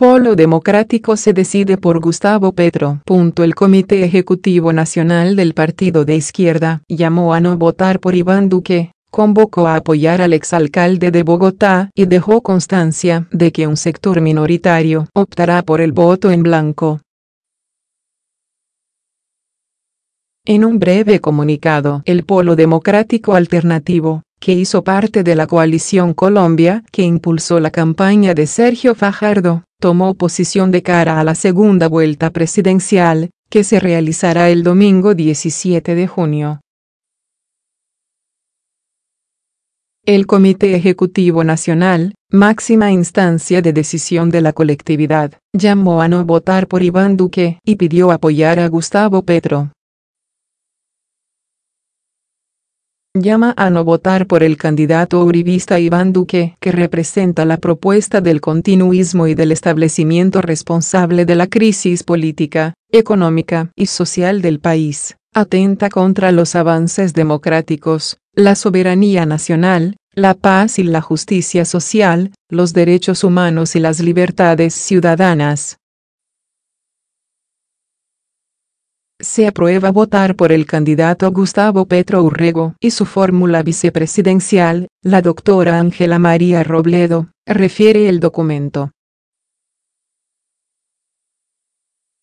Polo Democrático se decide por Gustavo Petro. El Comité Ejecutivo Nacional del Partido de Izquierda llamó a no votar por Iván Duque, convocó a apoyar al exalcalde de Bogotá y dejó constancia de que un sector minoritario optará por el voto en blanco. En un breve comunicado, el Polo Democrático Alternativo que hizo parte de la coalición Colombia que impulsó la campaña de Sergio Fajardo, tomó posición de cara a la segunda vuelta presidencial, que se realizará el domingo 17 de junio. El Comité Ejecutivo Nacional, máxima instancia de decisión de la colectividad, llamó a no votar por Iván Duque y pidió apoyar a Gustavo Petro. llama a no votar por el candidato uribista Iván Duque, que representa la propuesta del continuismo y del establecimiento responsable de la crisis política, económica y social del país, atenta contra los avances democráticos, la soberanía nacional, la paz y la justicia social, los derechos humanos y las libertades ciudadanas, se aprueba votar por el candidato Gustavo Petro Urrego y su fórmula vicepresidencial, la doctora Ángela María Robledo, refiere el documento.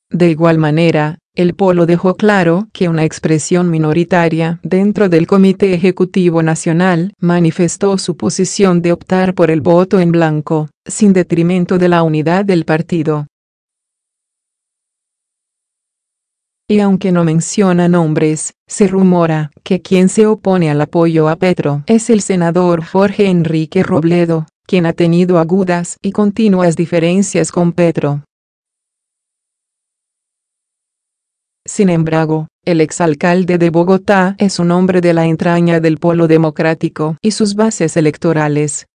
De igual manera, el Polo dejó claro que una expresión minoritaria dentro del Comité Ejecutivo Nacional manifestó su posición de optar por el voto en blanco, sin detrimento de la unidad del partido. Y aunque no menciona nombres, se rumora que quien se opone al apoyo a Petro es el senador Jorge Enrique Robledo, quien ha tenido agudas y continuas diferencias con Petro. Sin embargo, el exalcalde de Bogotá es un hombre de la entraña del polo democrático y sus bases electorales,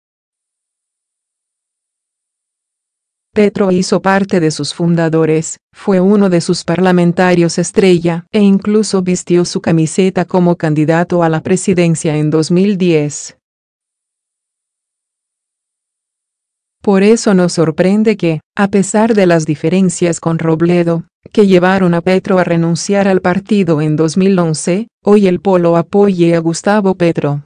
Petro hizo parte de sus fundadores, fue uno de sus parlamentarios estrella e incluso vistió su camiseta como candidato a la presidencia en 2010. Por eso nos sorprende que, a pesar de las diferencias con Robledo, que llevaron a Petro a renunciar al partido en 2011, hoy el Polo apoye a Gustavo Petro.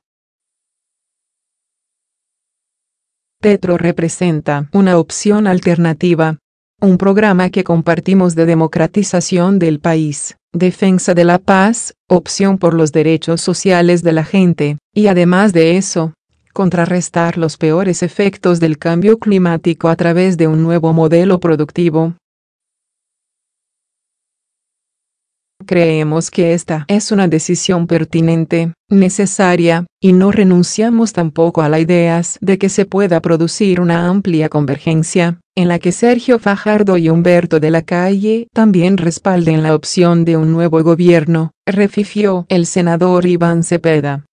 Petro representa una opción alternativa. Un programa que compartimos de democratización del país, defensa de la paz, opción por los derechos sociales de la gente, y además de eso, contrarrestar los peores efectos del cambio climático a través de un nuevo modelo productivo, Creemos que esta es una decisión pertinente, necesaria, y no renunciamos tampoco a la ideas de que se pueda producir una amplia convergencia, en la que Sergio Fajardo y Humberto de la Calle también respalden la opción de un nuevo gobierno, refirió el senador Iván Cepeda.